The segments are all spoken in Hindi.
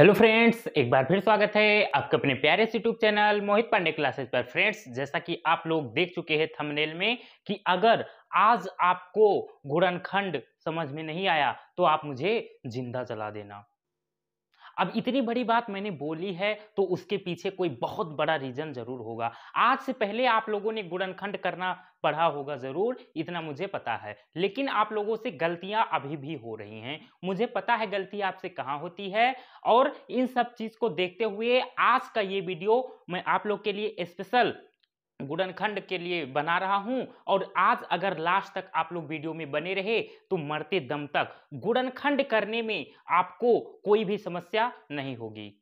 हेलो फ्रेंड्स एक बार फिर स्वागत है आपके अपने प्यारे YouTube channel Mohit Pandey classes पर फ्रेंड्स जैसा कि आप लोग देख चुके हैं थंबनेल में कि अगर आज आपको गुड़नखंड समझ में नहीं आया तो आप मुझे जिंदा चला देना अब इतनी बड़ी बात मैंने बोली है तो उसके पीछे कोई बहुत बड़ा रीजन जरूर होगा आज से पहले आप लोगों ने गुणनखंड करना पढ़ा होगा जरूर इतना मुझे पता है लेकिन आप लोगों से गलतियां अभी भी हो रही हैं मुझे पता है गलती आपसे कहाँ होती है और इन सब चीज को देखते हुए आज का ये वीडियो मैं आप लोग के लिए स्पेशल गुड़नखंड के लिए बना रहा हूं और आज अगर लास्ट तक आप लोग वीडियो में बने रहे तो मरते दम तक गुड़नखंड करने में आपको कोई भी समस्या नहीं होगी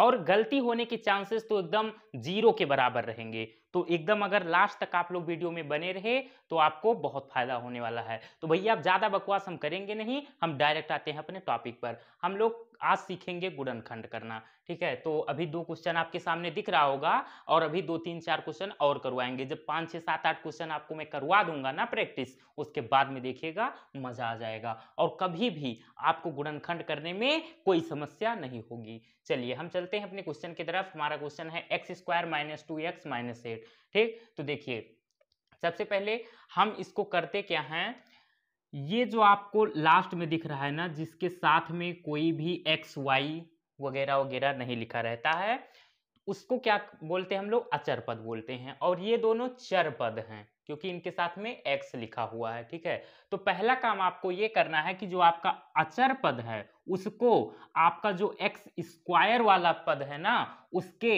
और गलती होने के चांसेस तो एकदम जीरो के बराबर रहेंगे तो एकदम अगर लास्ट तक आप लोग वीडियो में बने रहे तो आपको बहुत फायदा होने वाला है तो भैया आप ज़्यादा बकवास हम करेंगे नहीं हम डायरेक्ट आते हैं अपने टॉपिक पर हम लोग आज सीखेंगे गुड़नखंड करना ठीक है तो अभी दो क्वेश्चन आपके सामने दिख रहा होगा और अभी दो तीन चार क्वेश्चन और करवाएंगे जब पाँच छः सात आठ क्वेश्चन आपको मैं करवा दूंगा ना प्रैक्टिस उसके बाद में देखिएगा मज़ा आ जाएगा और कभी भी आपको गुड़नखंड करने में कोई समस्या नहीं होगी चलिए हम चलते हैं अपने क्वेश्चन की तरफ हमारा क्वेश्चन है x square minus two x minus eight ठीक तो देखिए सबसे पहले हम इसको करते क्या हैं ये जो आपको लास्ट में दिख रहा है ना जिसके साथ में कोई भी एक्स वाई वगैरह वगैरह नहीं लिखा रहता है उसको क्या बोलते हैं हम लोग अचर पद बोलते हैं और ये दोनों चर पद हैं क्योंकि इनके साथ में एक्स लिखा हुआ है ठीक है तो पहला काम आपको ये करना है कि जो आपका अचर पद है उसको आपका जो एक्स स्क्वायर वाला पद है ना उसके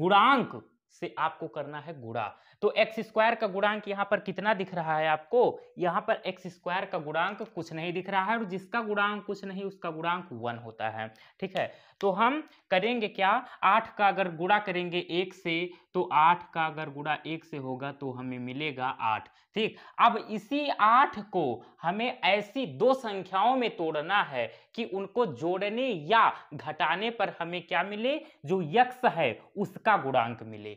गुणांक से आपको करना है गुड़ा तो एक्स स्क्वायर का गुणांक यहाँ पर कितना दिख रहा है आपको यहाँ पर एक्स स्क्वायर का गुणांक कुछ नहीं दिख रहा है और जिसका गुणांक कुछ नहीं उसका गुणांक वन होता है ठीक है तो हम करेंगे क्या आठ का अगर गुणा करेंगे एक से तो आठ का अगर गुणा एक से होगा तो हमें मिलेगा आठ ठीक अब इसी आठ को हमें ऐसी दो संख्याओं में तोड़ना है कि उनको जोड़ने या घटाने पर हमें क्या मिले जो यक्ष है उसका गुणांक मिले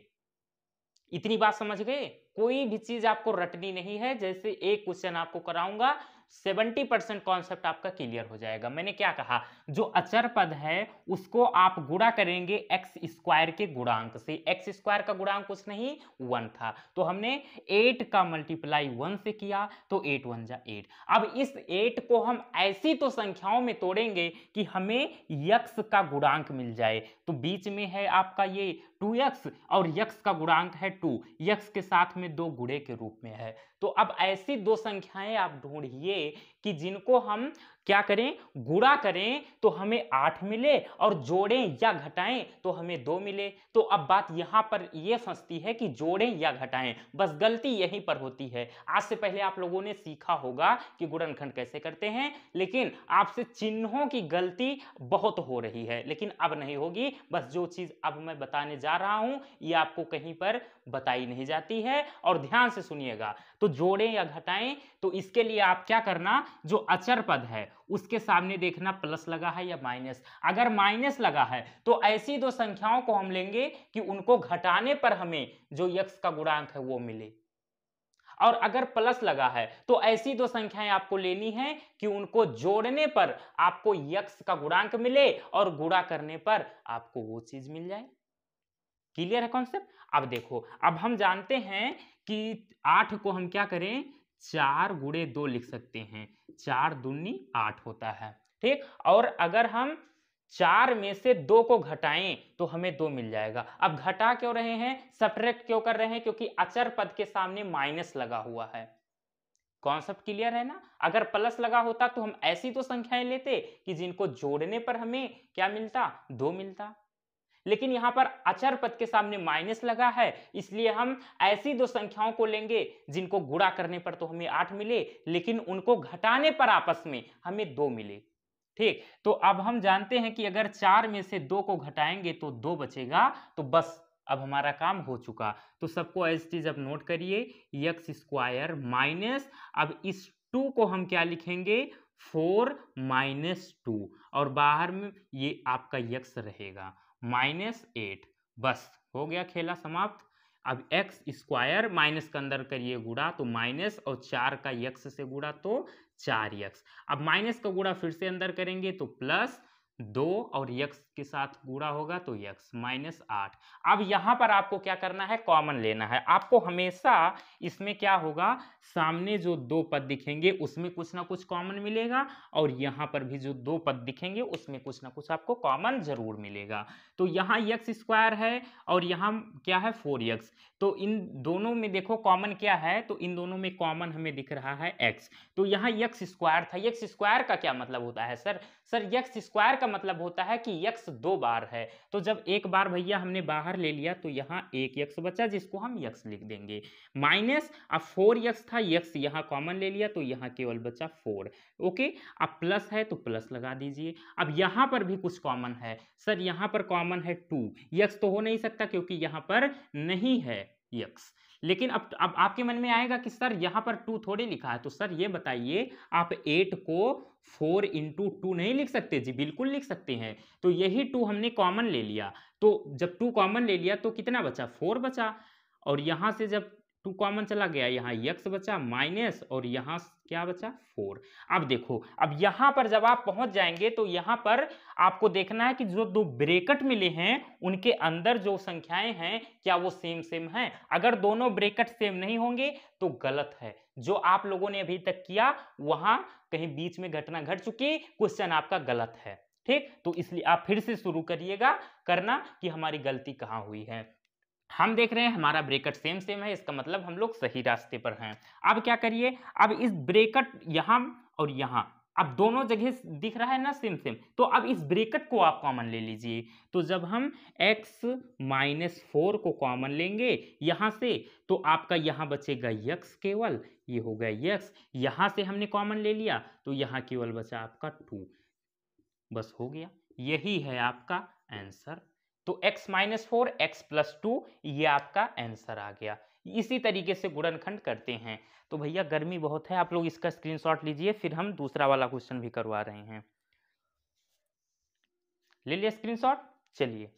इतनी बात समझ गए कोई भी चीज आपको रटनी नहीं है जैसे एक क्वेश्चन आपको कराऊंगा 70 परसेंट कॉन्सेप्ट आपका क्लियर हो जाएगा मैंने क्या कहा जो अचर पद है उसको आप गुणा करेंगे एक्स स्क्वायर के गुणांक से एक्स स्क्वायर का गुणांक कुछ नहीं वन था तो हमने एट का मल्टीप्लाई वन से किया तो एट वन जा एट अब इस एट को हम ऐसी तो संख्याओं में तोड़ेंगे कि हमें यक्स का गुणांक मिल जाए तो बीच में है आपका ये टू एक्स और यक्स का गुणांक है टू यक्स के साथ में दो गुड़े के रूप में है तो अब ऐसी दो संख्याएं आप ढूंढिए कि जिनको हम क्या करें गुड़ा करें तो हमें आठ मिले और जोड़ें या घटाएं तो हमें दो मिले तो अब बात यहाँ पर यह फंसती है कि जोड़ें या घटाएं बस गलती यहीं पर होती है आज से पहले आप लोगों ने सीखा होगा कि गुणनखंड कैसे करते हैं लेकिन आपसे चिन्हों की गलती बहुत हो रही है लेकिन अब नहीं होगी बस जो चीज़ अब मैं बताने जा रहा हूँ ये आपको कहीं पर बताई नहीं जाती है और ध्यान से सुनिएगा तो जोड़ें या घटाएं तो इसके लिए आप क्या करना जो अचर पद है उसके सामने देखना प्लस लगा है या माइनस अगर माइनस लगा है तो ऐसी दो संख्याओं को हम लेंगे कि उनको घटाने पर हमें जो यक्स का गुणांक है वो मिले और अगर प्लस लगा है तो ऐसी दो संख्याएं आपको लेनी है कि उनको जोड़ने पर आपको यक्स का गुणांक मिले और गुणा करने पर आपको वो चीज मिल जाए क्लियर है कॉन्सेप्ट अब देखो अब हम जानते हैं कि आठ को हम क्या करें चार गुड़े दो लिख सकते हैं चार दूनी आठ होता है ठीक और अगर हम चार में से दो को घटाएं तो हमें दो मिल जाएगा अब घटा क्यों रहे हैं सब्ट्रैक्ट क्यों कर रहे हैं क्योंकि अचर पद के सामने माइनस लगा हुआ है कॉन्सेप्ट क्लियर है ना अगर प्लस लगा होता तो हम ऐसी तो संख्याएं लेते कि जिनको जोड़ने पर हमें क्या मिलता दो मिलता लेकिन यहाँ पर अचर पद के सामने माइनस लगा है इसलिए हम ऐसी दो संख्याओं को लेंगे जिनको गुणा करने पर तो हमें आठ मिले लेकिन उनको घटाने पर आपस में हमें दो मिले ठीक तो अब हम जानते हैं कि अगर चार में से दो को घटाएंगे तो दो बचेगा तो बस अब हमारा काम हो चुका तो सबको एज चीज अब नोट करिए यक्स स्क्वायर माइनस अब इस टू को हम क्या लिखेंगे फोर माइनस टू और बाहर में ये आपका यक्स रहेगा माइनस एट बस हो गया खेला समाप्त अब एक्स स्क्वायर माइनस के अंदर करिए गुड़ा तो माइनस और चार का यक्स से गुड़ा तो चार यक्स अब माइनस का गुड़ा फिर से अंदर करेंगे तो प्लस दो और यक्स के साथ गुड़ा होगा तो यक्स माइनस आठ अब यहाँ पर आपको क्या करना है कॉमन लेना है आपको हमेशा इसमें क्या होगा सामने जो दो पद दिखेंगे उसमें कुछ ना कुछ कॉमन मिलेगा और यहाँ पर भी जो दो पद दिखेंगे उसमें कुछ ना कुछ आपको कॉमन जरूर मिलेगा तो यहाँ यक्स स्क्वायर है और यहाँ क्या है फोर यक्स तो इन दोनों में देखो कॉमन क्या है तो इन दोनों में कॉमन हमें दिख रहा है एक्स तो यहाँ यक्स स्क्वायर था यक्स स्क्वायर का क्या मतलब होता है सर सर यक्स स्क्वायर का मतलब होता है कि यक्स दो बार है तो जब एक बार भैया हमने बाहर ले लिया तो यहाँ एक यक्स बचा जिसको हम यक्स लिख देंगे माइनस अब फोर यक्स था यक्स यहाँ कॉमन ले लिया तो यहाँ केवल बचा फोर ओके अब प्लस है तो प्लस लगा दीजिए अब यहाँ पर भी कुछ कॉमन है सर यहाँ पर कॉमन है टू यक्स तो हो नहीं सकता क्योंकि यहाँ पर नहीं है यक्स लेकिन अब अब आपके मन में आएगा कि सर यहाँ पर टू थोड़ी लिखा है तो सर ये बताइए आप एट को फोर इंटू टू नहीं लिख सकते जी बिल्कुल लिख सकते हैं तो यही टू हमने कॉमन ले लिया तो जब टू कॉमन ले लिया तो कितना बचा फोर बचा और यहाँ से जब टू कॉमन चला गया यहाँ यक्स बचा माइनस और यहाँ क्या बचा फोर अब देखो अब यहाँ पर जब आप पहुंच जाएंगे तो यहाँ पर आपको देखना है कि जो दो ब्रेकट मिले हैं उनके अंदर जो संख्याएं हैं क्या वो सेम सेम हैं अगर दोनों ब्रेकट सेम नहीं होंगे तो गलत है जो आप लोगों ने अभी तक किया वहाँ कहीं बीच में घटना घट चुकी क्वेश्चन आपका गलत है ठीक तो इसलिए आप फिर से शुरू करिएगा करना कि हमारी गलती कहाँ हुई है हम देख रहे हैं हमारा ब्रेकट सेम सेम है इसका मतलब हम लोग सही रास्ते पर हैं अब क्या करिए अब इस ब्रेकट यहाँ और यहाँ अब दोनों जगह दिख रहा है ना सेम सेम तो अब इस ब्रेकट को आप कॉमन ले लीजिए तो जब हम x माइनस फोर को कॉमन लेंगे यहाँ से तो आपका यहाँ बचेगा यक्स केवल ये हो गया यक्स यहाँ से हमने कॉमन ले लिया तो यहाँ केवल बचा आपका टू बस हो गया यही है आपका आंसर तो x minus four x plus two ये आपका आंसर आ गया इसी तरीके से गुणनखंड करते हैं तो भैया गर्मी बहुत है आप लोग इसका स्क्रीनशॉट लीजिए फिर हम दूसरा वाला क्वेश्चन भी करवा रहे हैं ले लिया स्क्रीनशॉट चलिए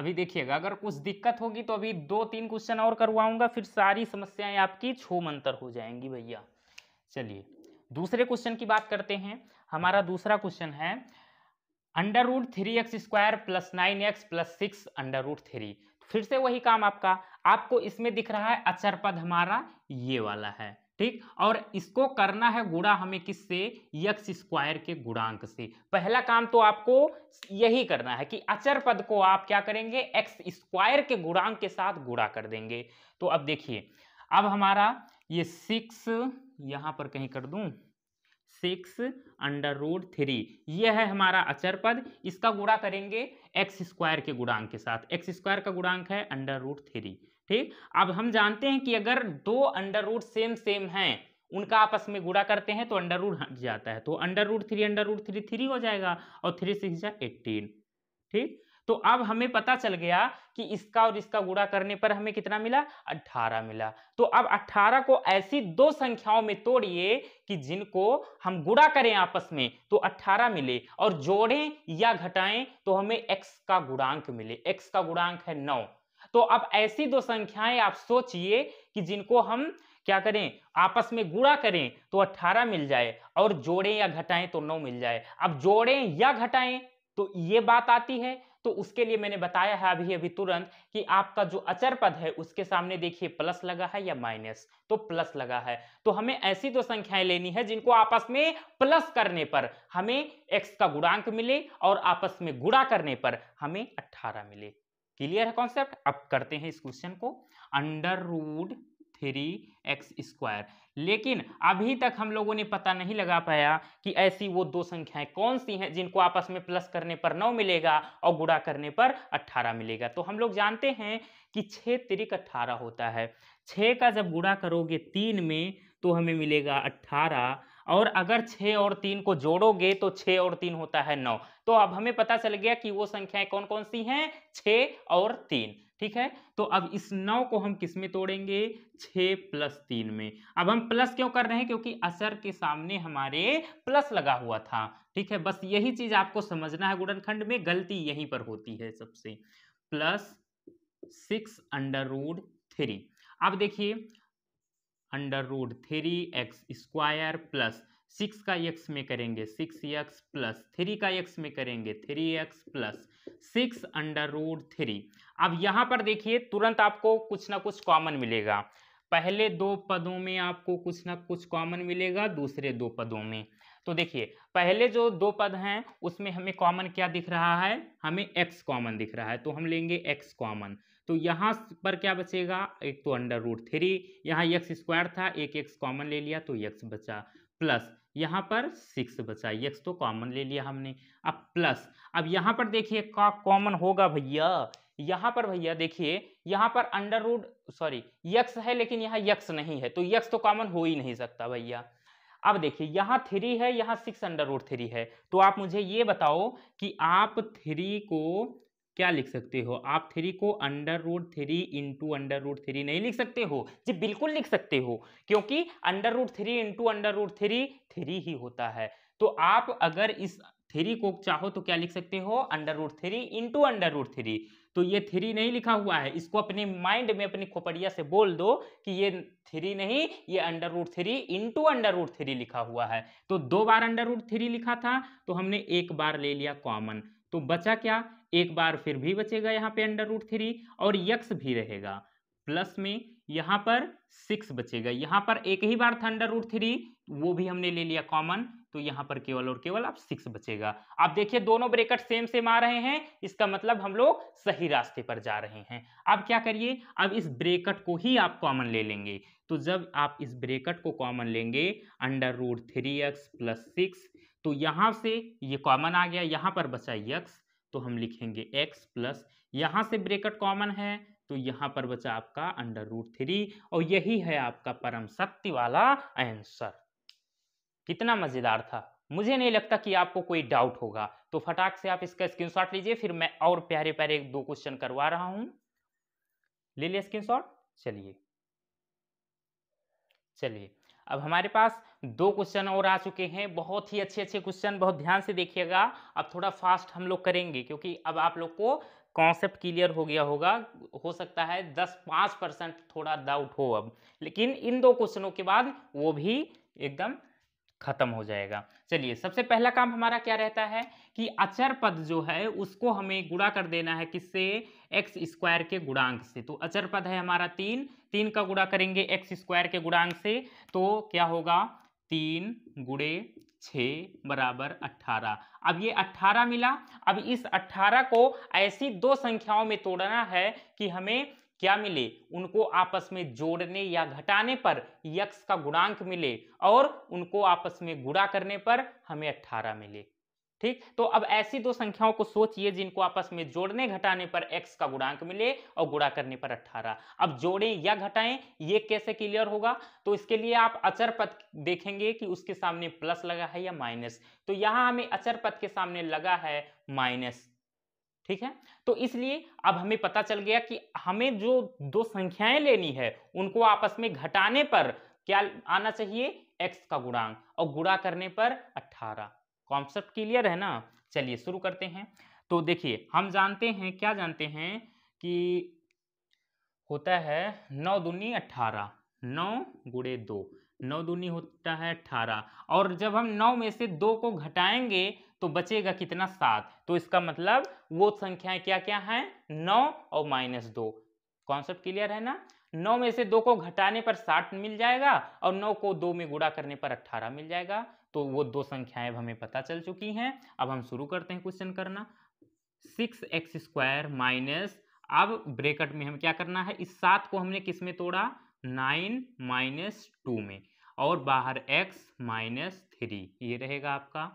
अभी देखिएगा अगर कुछ दिक्कत होगी तो अभी दो तीन क्वेश्चन और करवाऊंगा फिर सारी समस्याएं आपकी छो मंतर हो जाएंगी भैया चलिए दूसरे क्वेश्चन की बात करते हैं हमारा दूसरा क्वेश्चन है under root three x square plus nine x plus six under root three तो फिर से वही काम आपका आपको इसमें दिख रहा है अचर पद हमारा ये वाला है ठीक और इसको करना है गुणा हमें किससे यक्स स्क्वायर के गुणांक से पहला काम तो आपको यही करना है कि अचर पद को आप क्या करेंगे एक्स स्क्वायर के गुणांक के साथ गुणा कर देंगे तो अब देखिए अब हमारा ये सिक्स यहाँ पर कहीं कर दूँ सिक्स अंडर रूट थ्री यह है हमारा अचर पद इसका गुणा करेंगे एक्स स्क्वायर के गुणांक के साथ एक्स स्क्वायर का गुणांक है अंडर रूट थ्री ठीक अब हम जानते हैं कि अगर दो अंडर रूट सेम सेम हैं उनका आपस में गुड़ा करते हैं तो अंडर रूट हट जाता है तो under root three under root three three हो जाएगा और थ्री सिक्स एट्टीन ठीक तो अब हमें पता चल गया कि इसका और इसका गुणा करने पर हमें कितना मिला 18 मिला तो अब 18 को ऐसी दो संख्याओं में तोड़िए कि जिनको हम गुणा करें आपस में तो 18 मिले और जोड़ें या घटाएं तो हमें x का गुणांक मिले x का गुणांक है 9 तो अब ऐसी दो संख्याएं आप सोचिए कि जिनको हम क्या करें आपस में गुणा करें तो 18 मिल जाए और जोड़ें या घटाएं तो नौ मिल जाए अब जोड़ें या घटाएं तो ये बात आती है तो उसके लिए मैंने बताया है अभी अभी तुरंत कि आपका जो अचर पद है उसके सामने देखिए प्लस लगा है या माइनस तो प्लस लगा है तो हमें ऐसी दो संख्याएं लेनी है जिनको आपस में प्लस करने पर हमें एक्स का गुणांक मिले और आपस में गुणा करने पर हमें अट्ठारह मिले क्लियर है कॉन्सेप्ट अब करते हैं इस क्वेश्चन को under root three x square लेकिन अभी तक हम लोगों ने पता नहीं लगा पाया कि ऐसी वो दो संख्याएं कौन सी हैं जिनको आपस में प्लस करने पर नौ मिलेगा और गुड़ा करने पर अट्ठारह मिलेगा तो हम लोग जानते हैं कि छः त्रिक अट्ठारह होता है छः का जब गुड़ा करोगे तीन में तो हमें मिलेगा अट्ठारह और अगर छः और तीन को जोड़ोगे तो छः और तीन होता है नौ तो अब हमें पता चल गया कि वो संख्याएं कौन कौन सी हैं छः और तीन ठीक है तो अब इस नौ को हम किस में तोड़ेंगे छ प्लस तीन में अब हम प्लस क्यों कर रहे हैं क्योंकि असर के सामने हमारे प्लस लगा हुआ था ठीक है बस यही चीज आपको समझना है गुणनखंड में गलती यहीं पर होती है सबसे plus six under root three अब देखिए under root three x square plus six का एक्स में करेंगे सिक्स एक्स प्लस थ्री का एक्स में करेंगे three x plus six under root three अब यहाँ पर देखिए तुरंत आपको कुछ ना कुछ कॉमन मिलेगा पहले दो पदों में आपको कुछ ना कुछ कॉमन मिलेगा दूसरे दो पदों में तो देखिए पहले जो दो पद हैं उसमें हमें कॉमन क्या दिख रहा है हमें एक्स कॉमन दिख रहा है तो हम लेंगे एक्स कॉमन तो यहाँ पर क्या बचेगा एक तो अंडर रूट थ्री यहाँ एक्स स्क्वायर था एक एक्स कॉमन ले लिया तो यक्स बचा प्लस यहाँ पर सिक्स बचा यक्स तो कॉमन ले लिया हमने अब प्लस अब यहाँ पर देखिए का कॉमन होगा भैया यहाँ पर भैया देखिए यहाँ पर अंडर रूड सॉरी यक्स है लेकिन यहाँ यक्स नहीं है तो यक्स तो कॉमन हो ही नहीं सकता भैया अब देखिए यहाँ थ्री है यहाँ सिक्स अंडर रूड थ्री है तो आप मुझे ये बताओ कि आप थ्री को क्या लिख सकते हो आप थ्री को under root three into under root three नहीं लिख सकते हो जी बिल्कुल लिख सकते हो क्योंकि under root three into under root three three ही होता है तो आप अगर इस थ्री को चाहो तो क्या लिख सकते हो under root three into under root three तो ये थ्री नहीं लिखा हुआ है इसको अपने माइंड में अपनी खोपड़िया से बोल दो कि ये थ्री नहीं ये under root three into under root three लिखा हुआ है तो दो बार अंडर रूट थ्री लिखा था तो हमने एक बार ले लिया कॉमन तो बचा क्या एक बार फिर भी बचेगा यहाँ पे अंडर रूट थ्री और यक्स भी रहेगा प्लस में यहाँ पर सिक्स बचेगा यहाँ पर एक ही बार था अंडर रूट थ्री वो भी हमने ले लिया कॉमन तो यहाँ पर केवल और केवल आप सिक्स बचेगा आप देखिए दोनों ब्रेकट सेम सेम आ रहे हैं इसका मतलब हम लोग सही रास्ते पर जा रहे हैं अब क्या करिए अब इस ब्रेकट को ही आप कॉमन ले लेंगे तो जब आप इस ब्रेकट को कॉमन लेंगे under root three x plus six तो यहाँ से ये कॉमन आ गया यहाँ पर बचा यक्स तो हम लिखेंगे एक्स प्लस यहाँ से ब्रेकट कॉमन है तो यहाँ पर बचा आपका अंडर रूट थ्री और यही है आपका परम शक्ति वाला आंसर कितना मज़ेदार था मुझे नहीं लगता कि आपको कोई डाउट होगा तो फटाक से आप इसका स्क्रीनशॉट लीजिए फिर मैं और प्यारे प्यारे दो क्वेश्चन करवा रहा हूं ले लिया स्क्रीनशॉट चलिए चलिए अब हमारे पास दो क्वेश्चन और आ चुके हैं बहुत ही अच्छे अच्छे क्वेश्चन बहुत ध्यान से देखिएगा अब थोड़ा फास्ट हम लोग करेंगे क्योंकि अब आप लोग को कॉन्सेप्ट क्लियर हो गया होगा हो सकता है दस पाँच परसेंट थोड़ा डाउट हो अब लेकिन इन दो क्वेश्चनों के बाद वो भी एकदम खत्म हो जाएगा चलिए सबसे पहला काम हमारा क्या रहता है कि अचर पद जो है उसको हमें गुणा कर देना है किससे एक्स स्क्वायर के गुणांक से तो अचर पद है हमारा तीन तीन का गुणा करेंगे एक्स स्क्वायर के गुणांक से तो क्या होगा तीन गुड़े छ बराबर अट्ठारह अब ये अट्ठारह मिला अब इस अट्ठारह को ऐसी दो संख्याओं में तोड़ना है कि हमें क्या मिले उनको आपस में जोड़ने या घटाने पर यक्स का गुणांक मिले और उनको आपस में गुणा करने पर हमें अट्ठारह मिले ठीक तो अब ऐसी दो संख्याओं को सोचिए जिनको आपस में जोड़ने घटाने पर x का गुणांक मिले और गुणा करने पर 18 अब जोड़ें या घटाएं ये कैसे क्लियर होगा तो इसके लिए आप अचर पथ देखेंगे कि उसके सामने प्लस लगा है या माइनस तो यहाँ हमें अचर पथ के सामने लगा है माइनस ठीक है तो इसलिए अब हमें पता चल गया कि हमें जो दो संख्याएं लेनी है उनको आपस में घटाने पर क्या आना चाहिए एक्स का गुणांक और गुणा करने पर 18 कॉन्सेप्ट क्लियर है ना चलिए शुरू करते हैं तो देखिए हम जानते हैं क्या जानते हैं कि होता है नौ दूनी अट्ठारह नौ गुड़े दो नौ दूनी होता है अट्ठारह और जब हम नौ में से दो को घटाएंगे तो बचेगा कितना सात तो इसका मतलब वो संख्याएं क्या क्या हैं नौ और माइनस दो कॉन्सेप्ट क्लियर है ना नौ में से दो को घटाने पर साठ मिल जाएगा और नौ को दो में गुड़ा करने पर अट्ठारह मिल जाएगा तो वो दो संख्याएं हमें पता चल चुकी हैं अब हम शुरू करते हैं क्वेश्चन करना सिक्स एक्स स्क्वायर माइनस अब ब्रेकट में हम क्या करना है इस सात को हमने किस में तोड़ा नाइन माइनस टू में और बाहर एक्स माइनस थ्री ये रहेगा आपका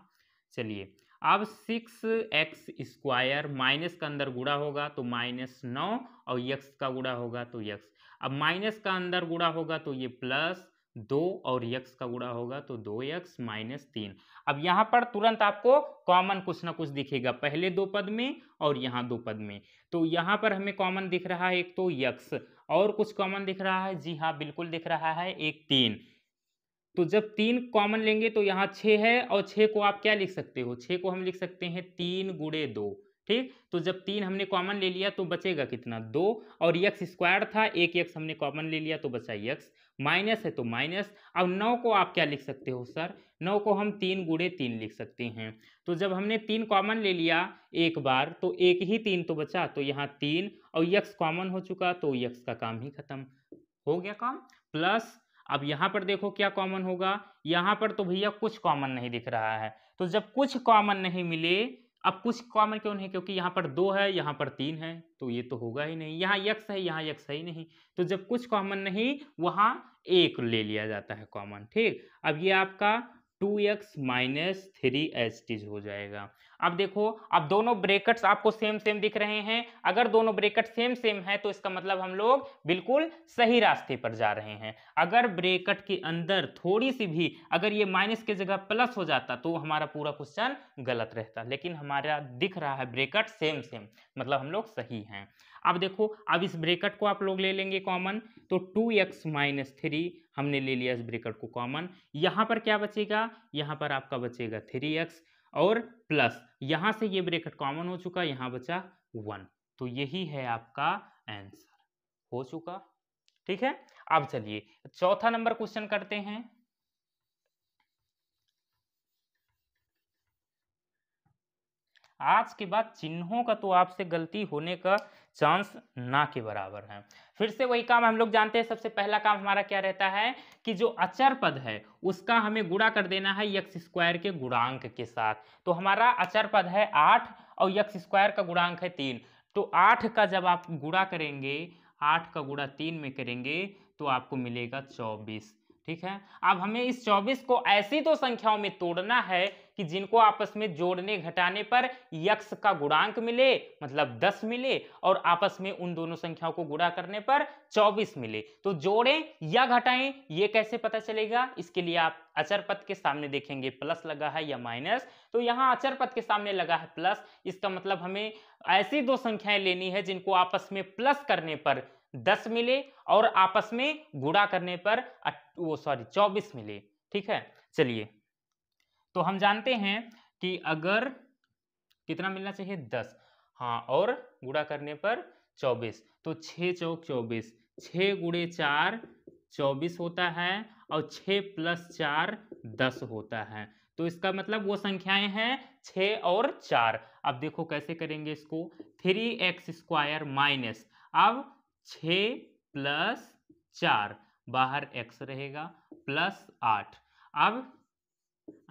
चलिए अब सिक्स एक्स स्क्वायर माइनस का अंदर गुड़ा होगा तो माइनस नौ और यक्स का गुड़ा होगा तो यक्स अब माइनस का अंदर गुड़ा होगा तो ये प्लस दो और यक्स का गुड़ा होगा तो दो यक्स माइनस तीन अब यहाँ पर तुरंत आपको कॉमन कुछ ना कुछ दिखेगा पहले दो पद में और यहाँ दो पद में तो यहाँ पर हमें कॉमन दिख रहा है एक तो यक्स और कुछ कॉमन दिख रहा है जी हाँ बिल्कुल दिख रहा है एक तीन तो जब तीन कॉमन लेंगे तो यहाँ छः है और छः को आप क्या लिख सकते हो छः को हम लिख सकते हैं तीन गुड़े दो ठीक तो जब तीन हमने कॉमन ले लिया तो बचेगा कितना दो और यक्स स्क्वायर था एक यक्स हमने कॉमन ले लिया तो बचा यक्स माइनस है तो माइनस अब नौ को आप क्या लिख सकते हो सर नौ को हम तीन गुड़े तीन लिख सकते हैं तो जब हमने तीन कॉमन ले लिया एक बार तो एक ही तीन तो बचा तो यहाँ तीन और यक्स कॉमन हो चुका तो यक्स का काम ही खत्म हो गया काम प्लस अब यहाँ पर देखो क्या कॉमन होगा यहाँ पर तो भैया कुछ कॉमन नहीं दिख रहा है तो जब कुछ कॉमन नहीं मिले अब कुछ कॉमन क्यों नहीं क्योंकि यहाँ पर दो है यहाँ पर तीन है तो ये तो होगा ही नहीं यहाँ यक्स है यहाँ यक्स है ही नहीं तो जब कुछ कॉमन नहीं वहाँ एक ले लिया जाता है कॉमन ठीक अब ये आपका टू एक्स माइनस थ्री एस टीज हो जाएगा अब देखो अब दोनों ब्रेकेट्स आपको सेम सेम दिख रहे हैं अगर दोनों ब्रेकेट सेम सेम है तो इसका मतलब हम लोग बिल्कुल सही रास्ते पर जा रहे हैं अगर ब्रेकेट के अंदर थोड़ी सी भी अगर ये माइनस की जगह प्लस हो जाता तो हमारा पूरा क्वेश्चन गलत रहता लेकिन हमारा दिख रहा है ब्रेकट सेम सेम मतलब हम लोग सही हैं अब देखो अब इस ब्रेकट को आप लोग ले लेंगे कॉमन तो टू एक्स माइनस थ्री हमने ले लिया इस ब्रेकट को कॉमन यहाँ पर क्या बचेगा यहाँ पर आपका बचेगा थ्री एक्स और प्लस यहाँ से ये ब्रेकट कॉमन हो चुका यहाँ बचा वन तो यही है आपका आंसर हो चुका ठीक है अब चलिए चौथा नंबर क्वेश्चन करते हैं आज के बाद चिन्हों का तो आपसे गलती होने का चांस ना के बराबर है फिर से वही काम हम लोग जानते हैं सबसे पहला काम हमारा क्या रहता है कि जो अचर पद है उसका हमें गुड़ा कर देना है यक्स स्क्वायर के गुणांक के साथ तो हमारा अचर पद है आठ और यक्स स्क्वायर का गुणांक है तीन तो आठ का जब आप गुड़ा करेंगे आठ का गुड़ा तीन में करेंगे तो आपको मिलेगा चौबीस ठीक है अब हमें इस चौबीस को ऐसी तो संख्याओं में तोड़ना है कि जिनको आपस में जोड़ने घटाने पर यक्ष का गुणांक मिले मतलब 10 मिले और आपस में उन दोनों संख्याओं को गुणा करने पर 24 मिले तो जोड़ें या घटाएं ये कैसे पता चलेगा इसके लिए आप अचर पथ के सामने देखेंगे प्लस लगा है या माइनस तो यहाँ अचर पथ के सामने लगा है प्लस इसका मतलब हमें ऐसी दो संख्याएं लेनी है जिनको आपस में प्लस करने पर दस मिले और आपस में गुड़ा करने पर वो सॉरी चौबीस मिले ठीक है चलिए तो हम जानते हैं कि अगर कितना मिलना चाहिए दस हाँ और गुड़ा करने पर चौबीस तो छः चौक चौबीस छः गुड़े चार चौबीस होता है और छः प्लस चार दस होता है तो इसका मतलब वो संख्याएं हैं छ और चार अब देखो कैसे करेंगे इसको थ्री एक्स स्क्वायर माइनस अब छ प्लस चार बाहर एक्स रहेगा प्लस आठ अब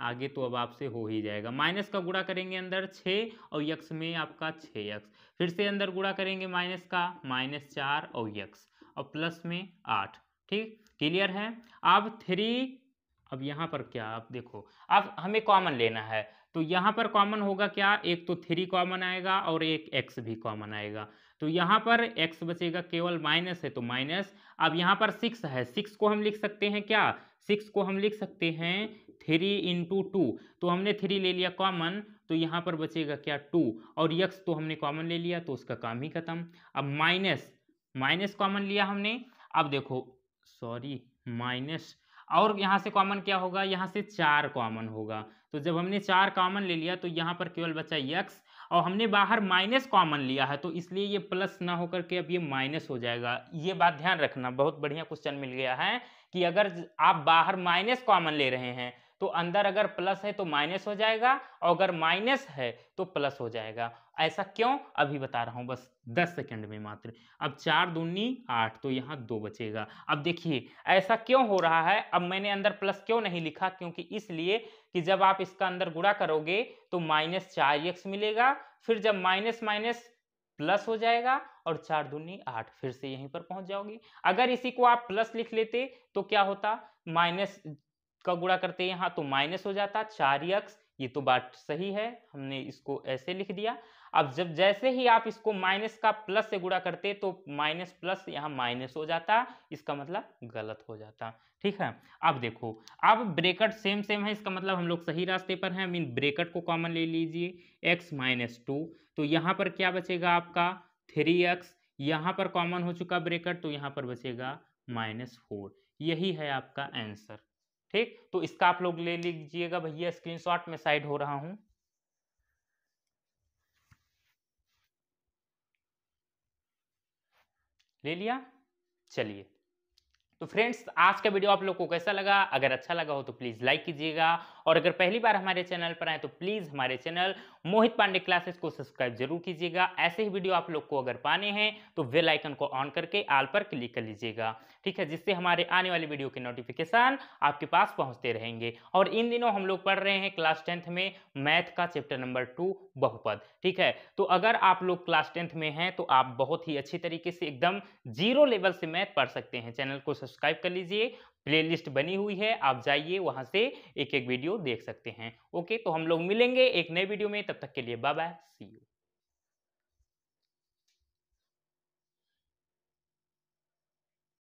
आगे तो अब आपसे हो ही जाएगा माइनस का गुड़ा करेंगे अंदर छः और यक्स में आपका छः यक्स फिर से अंदर गुड़ा करेंगे माइनस का माइनस चार और यक्स और प्लस में आठ ठीक क्लियर है अब थ्री अब यहाँ पर क्या आप देखो अब हमें कॉमन लेना है तो यहाँ पर कॉमन होगा क्या एक तो थ्री कॉमन आएगा और एक एक्स भी कॉमन आएगा तो यहाँ पर एक्स बचेगा केवल माइनस है तो माइनस अब यहाँ पर सिक्स है सिक्स को हम लिख सकते हैं क्या सिक्स को हम लिख सकते हैं थ्री इंटू टू तो हमने थ्री ले लिया कॉमन तो यहाँ पर बचेगा क्या टू और यक्स तो हमने कॉमन ले लिया तो उसका काम ही खत्म अब माइनस माइनस कॉमन लिया हमने अब देखो सॉरी माइनस और यहाँ से कॉमन क्या होगा यहाँ से चार कॉमन होगा तो जब हमने चार कॉमन ले लिया तो यहाँ पर केवल बचा यक्स और हमने बाहर माइनस कॉमन लिया है तो इसलिए ये प्लस ना होकर के अब ये माइनस हो जाएगा ये बात ध्यान रखना बहुत बढ़िया क्वेश्चन मिल गया है कि अगर आप बाहर माइनस कॉमन ले रहे हैं तो अंदर अगर प्लस है तो माइनस हो जाएगा और अगर माइनस है तो प्लस हो जाएगा ऐसा क्यों अभी बता रहा हूं बस दस सेकंड में मात्र अब चार दूनी आठ तो यहां दो बचेगा अब देखिए ऐसा क्यों हो रहा है अब मैंने अंदर प्लस क्यों नहीं लिखा क्योंकि इसलिए कि जब आप इसका अंदर गुड़ा करोगे तो माइनस चार एक्स मिलेगा फिर जब माइनस माइनस प्लस हो जाएगा और चार दूनी आठ फिर से यहीं पर पहुंच जाओगे अगर इसी को आप प्लस लिख लेते तो क्या होता माइनस का गुणा करते हैं यहाँ तो माइनस हो जाता चार यक्स ये तो बात सही है हमने इसको ऐसे लिख दिया अब जब जैसे ही आप इसको माइनस का प्लस से गुणा करते तो माइनस प्लस यहाँ माइनस हो जाता इसका मतलब गलत हो जाता ठीक है अब देखो अब ब्रेकट सेम सेम है इसका मतलब हम लोग सही रास्ते पर हैं मीन ब्रेकट को कॉमन ले लीजिए एक्स माइनस टू तो यहाँ पर क्या बचेगा आपका थ्री एक्स यहाँ पर कॉमन हो चुका ब्रेकट तो यहाँ पर बचेगा माइनस फोर यही है आपका आंसर ठीक तो इसका आप लोग ले लीजिएगा भैया स्क्रीनशॉट में साइड हो रहा हूं ले लिया चलिए तो फ्रेंड्स आज का वीडियो आप लोग को कैसा लगा अगर अच्छा लगा हो तो प्लीज़ लाइक कीजिएगा और अगर पहली बार हमारे चैनल पर आए तो प्लीज़ हमारे चैनल मोहित पांडे क्लासेस को सब्सक्राइब जरूर कीजिएगा ऐसे ही वीडियो आप लोग को अगर पाने हैं तो वेल आइकन को ऑन करके आल पर क्लिक कर लीजिएगा ठीक है जिससे हमारे आने वाली वीडियो के नोटिफिकेशन आपके पास पहुंचते रहेंगे और इन दिनों हम लोग पढ़ रहे हैं क्लास टेंथ में मैथ का चैप्टर नंबर टू बहुपद ठीक है तो अगर आप लोग क्लास टेंथ में हैं तो आप बहुत ही अच्छी तरीके से एकदम जीरो लेवल से मैथ पढ़ सकते हैं चैनल को सब्सक्राइब सब्सक्राइब कर लीजिए प्लेलिस्ट बनी हुई है आप जाइए वहाँ से एक एक वीडियो देख सकते हैं ओके तो हम लोग मिलेंगे एक नए वीडियो में तब तक के लिए बाय बाय सी यू